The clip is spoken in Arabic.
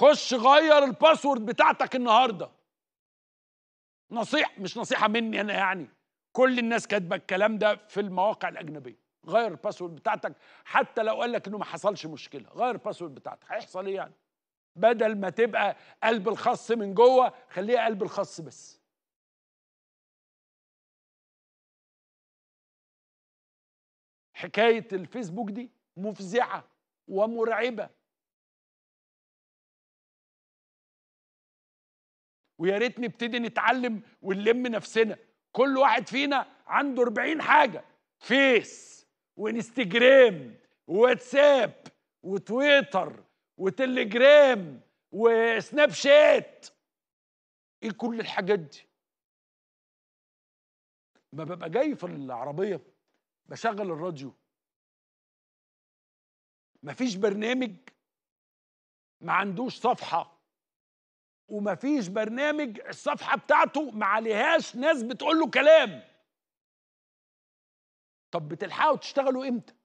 خش غير الباسورد بتاعتك النهارده نصيحة مش نصيحة مني أنا يعني كل الناس كاتبة الكلام ده في المواقع الأجنبية غير الباسورد بتاعتك حتى لو قال لك إنه ما حصلش مشكلة غير الباسورد بتاعتك هيحصل إيه يعني بدل ما تبقى قلب الخاص من جوه خليها قلب الخاص بس حكاية الفيسبوك دي مفزعة ومرعبة ويا ريت نبتدي نتعلم ونلم نفسنا كل واحد فينا عنده 40 حاجه فيس وانستجرام وواتساب وتويتر وتليجرام وسناب شات ايه كل الحاجات دي ما ببقى جاي في العربيه بشغل الراديو مفيش برنامج ما عندوش صفحه ومفيش برنامج الصفحه بتاعته ما عليهاش ناس بتقول له كلام طب بتلحقوا تشتغلوا امتى